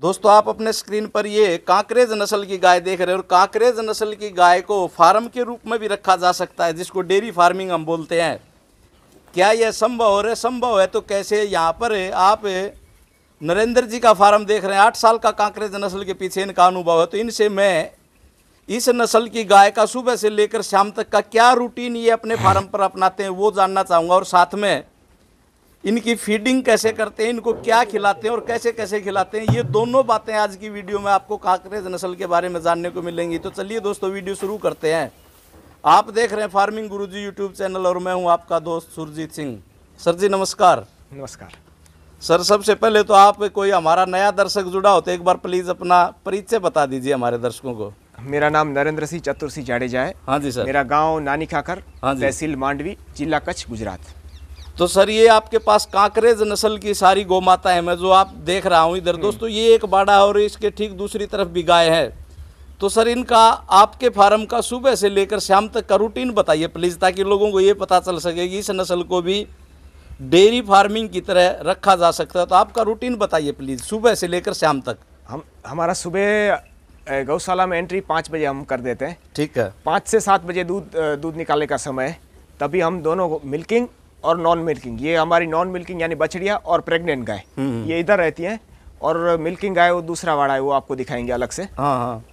दोस्तों आप अपने स्क्रीन पर ये कांकरेज नस्ल की गाय देख रहे हैं और कांकरेज नस्ल की गाय को फार्म के रूप में भी रखा जा सकता है जिसको डेयरी फार्मिंग हम बोलते हैं क्या यह संभव हो रहा है संभव है तो कैसे यहाँ पर आप नरेंद्र जी का फार्म देख रहे हैं आठ साल का कांकरेज नस्ल के पीछे इनका अनुभव है तो इनसे मैं इस नस्ल की गाय का सुबह से लेकर शाम तक का क्या रूटीन ये अपने फार्म पर अपनाते हैं वो जानना चाहूँगा और साथ में इनकी फीडिंग कैसे करते हैं इनको क्या खिलाते हैं और कैसे कैसे खिलाते हैं ये दोनों बातें आज की वीडियो में आपको काकरेज नस्ल के बारे में जानने को मिलेंगी तो चलिए दोस्तों वीडियो शुरू करते हैं आप देख रहे हैं फार्मिंग जी यूट्यूब चैनल और मैं हूँ आपका दोस्त सुरजीत सिंह सर जी नमस्कार नमस्कार सर सबसे पहले तो आप कोई हमारा नया दर्शक जुड़ा हो तो एक बार प्लीज़ अपना परिचय बता दीजिए हमारे दर्शकों को मेरा नाम नरेंद्र सिंह चतुर सिंह जाडेजा है हाँ जी सर मेरा गांव नानी खाकर हाँ तहसील मांडवी जिला कच्छ गुजरात तो सर ये आपके पास कांकरेज नस्ल की सारी गौमाताएं मैं जो आप देख रहा हूँ इधर हम्म। दोस्तों ये एक बाड़ा और इसके ठीक दूसरी तरफ भी गाय है तो सर इनका आपके फार्म का सुबह से लेकर शाम तक का रूटीन बताइए प्लीज़ ताकि लोगों को ये पता चल सके कि इस नस्ल को भी डेयरी फार्मिंग की तरह रखा जा सकता है तो आपका रूटीन बताइए प्लीज़ सुबह से लेकर शाम तक हम हमारा सुबह गौशाला में एंट्री पाँच बजे हम कर देते हैं ठीक है पाँच से सात बजे दूध दूध निकालने का समय तभी हम दोनों मिल्किंग और नॉन मिल्किंग ये हमारी नॉन मिल्किंग यानी बछड़िया और प्रेग्नेंट गाय हम्म, हम्म. ये इधर रहती हैं और मिल्किंग गाय वो दूसरा वाड़ा है वो आपको दिखाएंगे अलग से हाँ हाँ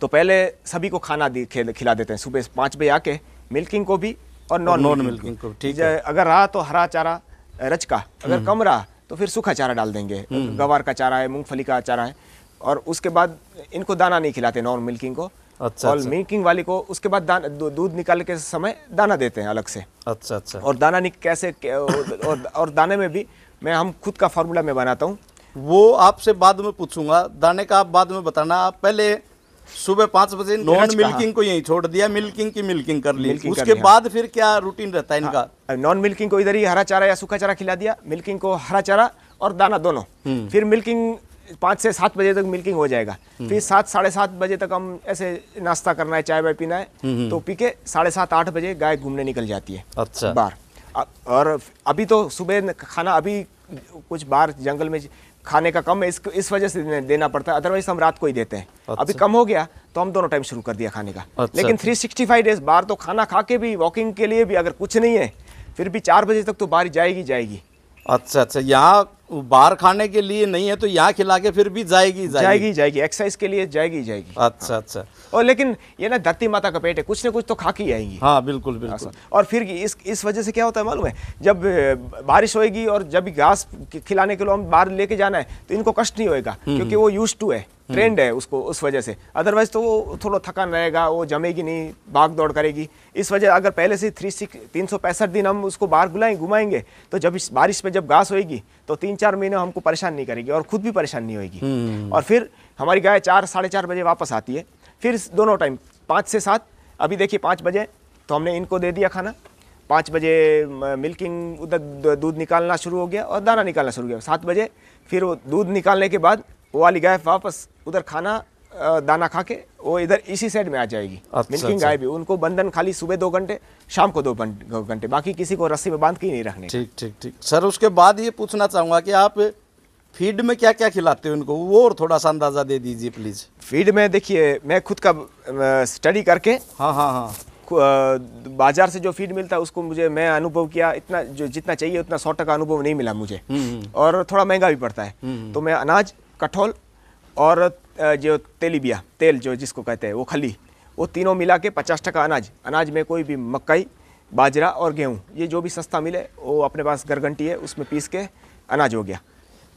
तो पहले सभी को खाना खिला देते हैं सुबह पाँच बजे आके मिल्किंग को भी और नॉन नॉन मिल्किंग को ठीक है अगर रहा तो हरा चारा रच का अगर हम्म. कम रहा तो फिर सूखा चारा डाल देंगे गवार का चारा है मूंगफली का चारा है और उसके बाद इनको दाना नहीं खिलाते नॉन मिल्किंग को अच्छा और अच्छा। मिल्किंग वाली को उसके बाद दूध निकाल के समय दाना देते हैं अलग से अच्छा अच्छा और दाना कैसे और, और दाने में भी मैं हम खुद का फार्मूला में बनाता हूँ वो आपसे बाद में पूछूंगा दाने का आप बाद में बताना आप पहले सुबह पाँच बजे नॉन मिल्किंग को यही छोड़ दिया मिल्किंग की मिल्किंग कर ली मिल्किंग उसके बाद फिर क्या रूटीन रहता है इनका नॉन हाँ, मिल्किंग को इधर ही हरा चारा या सूखा चारा खिला दिया मिल्किंग को हरा चारा और दाना दोनों हम्म। फिर मिल्किंग पाँच से सात बजे तक मिल्किंग हो जाएगा हम्म। फिर सात साढ़े सात बजे तक हम ऐसे नाश्ता करना है चाय वाय पीना है हम्म, हम्म। तो पी के साढ़े सात आठ बजे गाय घूमने निकल जाती है अच्छा बाहर और अभी तो सुबह खाना अभी कुछ बाहर जंगल में खाने का कम है इस इस वजह से देना पड़ता है अदरवाइज हम रात को ही देते हैं अच्छा। अभी कम हो गया तो हम दोनों टाइम शुरू कर दिया खाने का अच्छा। लेकिन 365 डेज बाहर तो खाना खा के भी वॉकिंग के लिए भी अगर कुछ नहीं है फिर भी चार बजे तक तो बाहर जाएगी जाएगी अच्छा अच्छा यहाँ बाहर खाने के लिए नहीं है तो यहाँ खिला के फिर भी जाएगी जाएगी जाएगी, जाएगी एक्सरसाइज के लिए जाएगी जाएगी अच्छा, अच्छा। हाँ। अच्छा और लेकिन ये ना धरती माता का पेट है कुछ ना कुछ तो खा के आएगी हाँ बिल्कुल हाँ, बिल्कुल और फिर इस इस वजह से क्या होता है मालूम है जब बारिश होएगी और जब घास खिलाने के लिए हम बाहर लेके जाना है तो इनको कष्ट नहीं होगा हम्म, क्योंकि हम्म। वो यूज टू है ट्रेंड है उसको उस वजह से अदरवाइज तो वो थोड़ा थकान रहेगा वो जमेगी नहीं भाग दौड़ करेगी इस वजह अगर पहले से थ्री सिक्स तीन सौ पैंसठ दिन हम उसको बाहर बुलाएं घुमाएंगे तो जब इस बारिश में जब घास होएगी तो तीन चार महीने हमको परेशान नहीं करेगी और खुद भी परेशान नहीं होगी हम्म। और फिर हमारी गाय चार साढ़े चार बजे वापस आती है फिर दोनों टाइम पाँच से सात अभी देखिए पाँच बजे तो हमने इनको दे दिया खाना पाँच बजे मिल्किंग उधर दूध निकालना शुरू हो गया और दाना निकालना शुरू हो गया सात बजे फिर वो दूध निकालने के बाद वो वाली गाय वापस उधर खाना दाना खा के वो इधर इसी साइड में आ जाएगी अच्छा, मिल्किंग अच्छा। गाय भी उनको बंधन खाली सुबह दो घंटे शाम को दो घंटे बाकी किसी को रस्सी में बांध के ही नहीं रखने ठीक ठीक ठीक सर उसके बाद ये पूछना चाहूँगा कि आप फीड में क्या क्या खिलाते हो उनको वो और थोड़ा सा अंदाज़ा दे दीजिए प्लीज़ फीड में देखिए मैं खुद का स्टडी करके हाँ हाँ हाँ बाजार से जो फीड मिलता है उसको मुझे मैं अनुभव किया इतना जो जितना चाहिए उतना सौ टका अनुभव नहीं मिला मुझे हम्म, हम्म। और थोड़ा महंगा भी पड़ता है हम्म, तो मैं अनाज कठोल और जो तेलीबिया तेल जो जिसको कहते हैं वो खली वो तीनों मिला के पचास टका अनाज अनाज में कोई भी मकई बाजरा और गेहूँ ये जो भी सस्ता मिले वो अपने पास गरगंटी है उसमें पीस के अनाज हो गया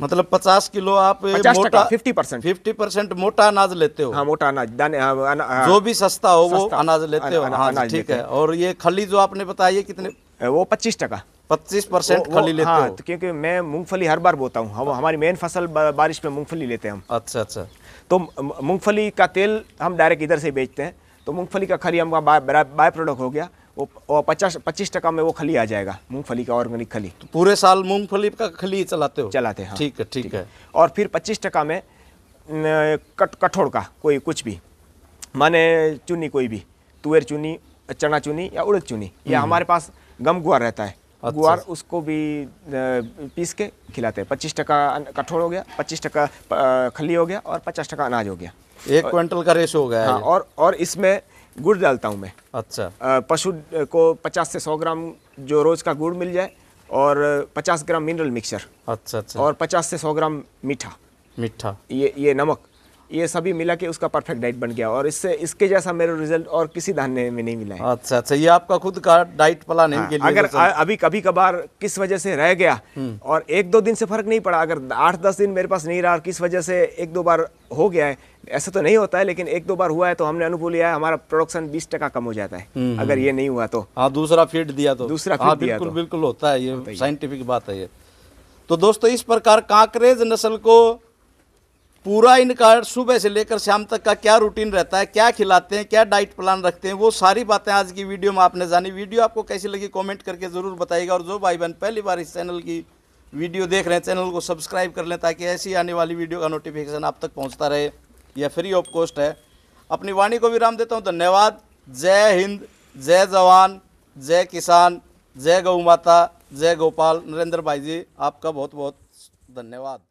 मतलब पचास किलो आप पचास मोटा फिफ्टी परसेंट फिफ्टी परसेंट मोटा अनाज लेते हो हाँ मोटा अनाज दाने हाँ, अना, हाँ, जो भी सस्ता हो सस्ता, वो अनाज लेते हो हाँ ठीक है और ये खली जो आपने बताया कितने वो पच्चीस टका पच्चीस परसेंट खाली लेते हाँ, तो क्योंकि मैं मूंगफली हर बार बोता हूँ हम हमारी मेन फसल बारिश में मूंगफली लेते हैं हम अच्छा अच्छा तो मूंगफली का तेल हम डायरेक्ट इधर से बेचते हैं तो मूंगफली का खली हमारा बाय बाय प्रोडक्ट हो गया वो, पचास पच्चीस टका में वो खली आ जाएगा मूंगफली का ऑर्गेनिक खली तो पूरे साल मूंगफली का खली चलाते हो चलाते हैं हाँ। ठीक है ठीक है और फिर पच्चीस टका में कट कठोड़ का कोई कुछ भी माने चुनी कोई भी तुअर चुनी चना चुनी या उड़द चुनी या हम्म। हमारे पास गम गुआ रहता है अच्छा। गुआर उसको भी पीस के खिलाते हैं पच्चीस टका कठोर हो गया पच्चीस टका खली हो गया और पचास टका अनाज हो गया एक क्विंटल का रेशो हो गया हाँ, और और इसमें गुड़ डालता हूँ मैं अच्छा पशु को पचास से सौ ग्राम जो रोज़ का गुड़ मिल जाए और पचास ग्राम मिनरल मिक्सचर अच्छा अच्छा और पचास से सौ ग्राम मीठा मीठा ये ये नमक ये सभी मिला के उसका परफेक्ट डाइट बन गया और इससे इसके जैसा मेरा रिजल्ट और किसी धान्य में नहीं मिला है अच्छा अच्छा ये आपका खुद का डाइट प्लानिंग हाँ, अगर आ, अभी कभी कभार किस वजह से रह गया हम्म। और एक दो दिन से फर्क नहीं पड़ा अगर आठ दस दिन मेरे पास नहीं रहा और किस वजह से एक दो बार हो गया है ऐसा तो नहीं होता है लेकिन एक दो बार हुआ है तो हमने अनुभव लिया है हमारा प्रोडक्शन बीस टका कम हो जाता है हम्म। अगर ये नहीं हुआ तो हाँ दूसरा फीड दिया तो दूसरा फीड हाँ, दिया बिल्कुल तो। बिल्कुल होता है ये साइंटिफिक बात है ये तो दोस्तों इस प्रकार कांकरेज नस्ल को पूरा इनका सुबह से लेकर शाम तक का क्या रूटीन रहता है क्या खिलाते हैं क्या डाइट प्लान रखते हैं वो सारी बातें आज की वीडियो में आपने जानी वीडियो आपको कैसी लगी कमेंट करके ज़रूर बताइएगा और जो भाई बहन पहली बार इस चैनल की वीडियो देख रहे हैं चैनल को सब्सक्राइब कर लें ताकि ऐसी आने वाली वीडियो का नोटिफिकेशन आप तक पहुँचता रहे यह फ्री ऑफ कॉस्ट है अपनी वाणी को विराम देता हूँ धन्यवाद जय हिंद जय जवान जय किसान जय गौ माता जय गोपाल नरेंद्र भाई जी आपका बहुत बहुत धन्यवाद